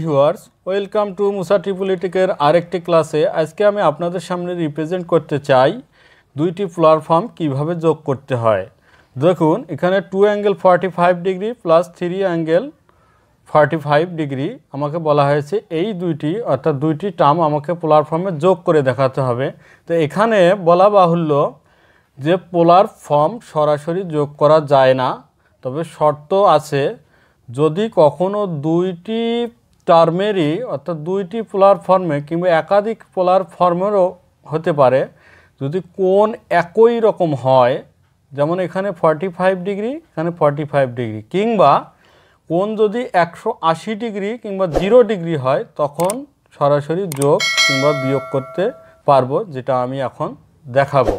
viewers welcome to Musa ট্রিপুলিটিকের আরেকটি ক্লাসে আজকে আমি আপনাদের সামনে রিপ্রেজেন্ট করতে চাই দুইটি প্ল্যাটফর্ম কিভাবে যোগ করতে হয় দেখুন এখানে two angle forty five degree plus three angle forty five degree আমাকে বলা হয়েছে এই দুইটি অর্থাৎ দুইটি টার্ম আমাকে প্ল্যাটফর্মে যোগ করে দেখাতে হবে তো এখানে বলা বাহুল্য যে পোলার ফর্ম সরাসরি যোগ করা যায় না তবে শর্ত আছে যদি কখনো দুইটি টার্মেরই অর্থাৎ দুইটি পোলার ফর্মে কিংবা একাধিক পোলার ফর্মেরও হতে পারে যদি কোন একই রকম হয় যেমন এখানে ফর্টি ফাইভ ডিগ্রি এখানে ফর্টি ফাইভ ডিগ্রি কিংবা কোন যদি একশো আশি ডিগ্রি কিংবা জিরো ডিগ্রি হয় তখন সরাসরি যোগ কিংবা বিয়োগ করতে পারবো যেটা আমি এখন দেখাবো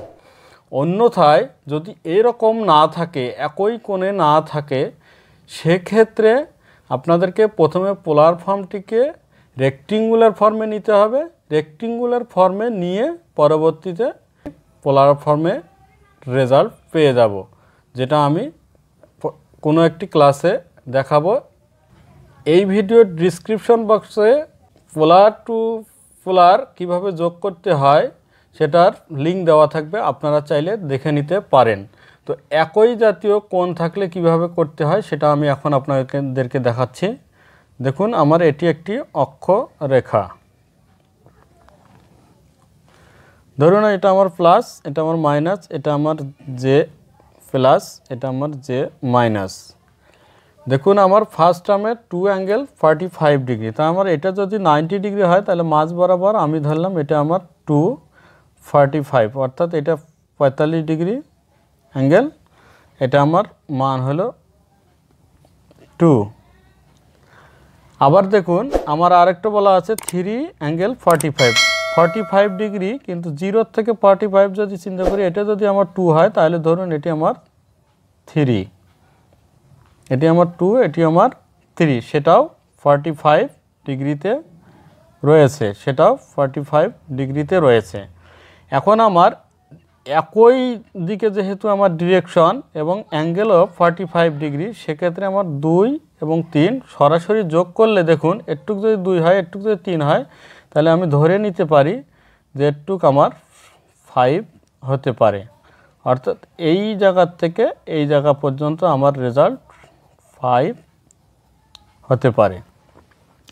অন্যথায় যদি এরকম না থাকে একই কোণে না থাকে সেক্ষেত্রে আপনাদেরকে প্রথমে পোলার ফর্মটিকে রেক্টিঙ্গুলার ফর্মে নিতে হবে রেক্টিঙ্গুলার ফর্মে নিয়ে পরবর্তীতে পোলার ফর্মে রেজাল্ট পেয়ে যাব যেটা আমি কোনো একটি ক্লাসে দেখাবো এই ভিডিওর ডিসক্রিপশন বক্সে পোলার টু পোলার কিভাবে যোগ করতে হয় সেটার লিঙ্ক দেওয়া থাকবে আপনারা চাইলে দেখে নিতে পারেন তো একই জাতীয় কোণ থাকলে কিভাবে করতে হয় সেটা আমি এখন আপনাদেরকে দেখাচ্ছি দেখুন আমার এটি একটি অক্ষ রেখা ধরুন এটা আমার প্লাস এটা আমার মাইনাস এটা আমার যে প্লাস এটা আমার যে মাইনাস দেখুন আমার ফার্স্ট টার্মে two angle forty five degree তা আমার এটা যদি নাইনটি ডিগ্রি হয় তাহলে মাঝ বরাবর আমি ধরলাম এটা আমার টু ফর্টি ফাইভ অর্থাৎ এটা পঁয়তাল্লিশ ডিগ্রি অ্যাঙ্গেল এটা আমার মান হলো টু আবার দেখুন আমার আরেকটা বলা আছে three angle forty five forty five degree কিন্তু জিরোর থেকে ফর্টি ফাইভ যদি চিন্তা করি এটা যদি আমার টু হয় তাহলে ধরুন এটি আমার থ্রি এটি আমার টু এটি আমার থ্রি সেটাও ফর্টি ফাইভ ডিগ্রিতে রয়েছে সেটাও ফর্টি ফাইভ ডিগ্রিতে রয়েছে এখন আমার একই দিকে যেহেতু আমার ডিরেকশন এবং angle of forty five degree সেক্ষেত্রে আমার দুই এবং তিন সরাসরি যোগ করলে দেখুন একটুক যদি দুই হয় একটুক যদি তিন হয় তাহলে আমি ধরে নিতে পারি যে একটুক আমার ফাইভ হতে পারে অর্থাৎ এই জায়গার থেকে এই জায়গা পর্যন্ত আমার রেজাল্ট ফাইভ হতে পারে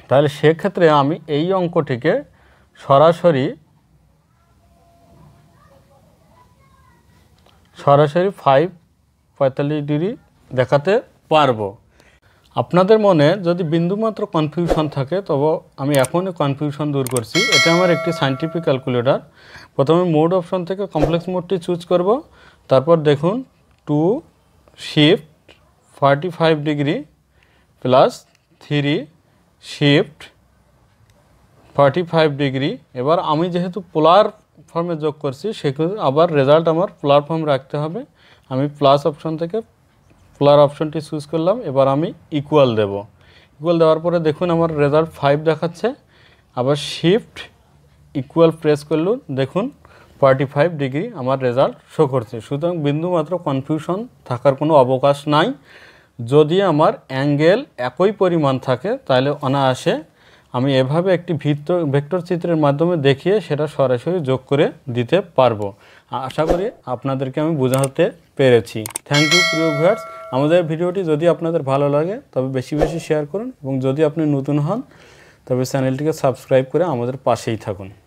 তাহলে সেক্ষেত্রে আমি এই অঙ্কটিকে সরাসরি সরাসরি ফাইভ পঁয়তাল্লিশ ডিগ্রি দেখাতে পারবো আপনাদের মনে যদি বিন্দুমাত্র কনফিউশন থাকে তবে আমি এখনই কনফিউশন দূর করছি এটা আমার একটি সাইন্টিফিক ক্যালকুলেটর প্রথমে মোড অপশন থেকে কমপ্লেক্স মোডটি চুজ করব তারপর দেখুন two shift forty five degree plus three shift forty five degree এবার আমি যেহেতু পোলার ফর্মে যোগ করছি সেগুলো আবার রেজাল্ট আমার প্লার ফর্ম রাখতে হবে আমি প্লাস অপশন থেকে প্লার অপশনটি চুজ করলাম এবার আমি ইকুয়াল দেব ইকুয়াল দেওয়ার পরে দেখুন আমার রেজাল্ট ফাইভ দেখাচ্ছে আবার শিফট ইকুয়াল প্রেস করল দেখুন ফর্টি ফাইভ ডিগ্রি আমার রেজাল্ট শো করছে সুতরাং বিন্দুমাত্র কনফিউশন থাকার কোনো অবকাশ নাই যদি আমার অ্যাঙ্গেল একই পরিমাণ থাকে তাহলে অনায়াসে আমি এভাবে একটি ভিত্তর ভেক্টর চিত্রের মাধ্যমে দেখিয়ে সেটা সরাসরি যোগ করে দিতে পারবো আশা করি আপনাদেরকে আমি বোঝাতে পেরেছি থ্যাংক ইউ প্রিয় ভিউয়ার্স আমাদের ভিডিওটি যদি আপনাদের ভালো লাগে তবে বেশি বেশি শেয়ার করুন এবং যদি আপনি নতুন হন তবে চ্যানেলটিকে সাবস্ক্রাইব করে আমাদের পাশেই থাকুন